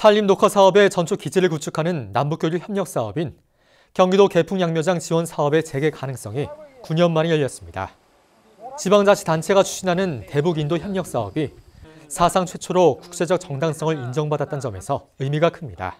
산림 녹화 사업의 전초 기지를 구축하는 남북교류 협력 사업인 경기도 개풍양묘장 지원 사업의 재개 가능성이 9년 만에 열렸습니다. 지방자치단체가 추진하는 대북인도 협력 사업이 사상 최초로 국제적 정당성을 인정받았다는 점에서 의미가 큽니다.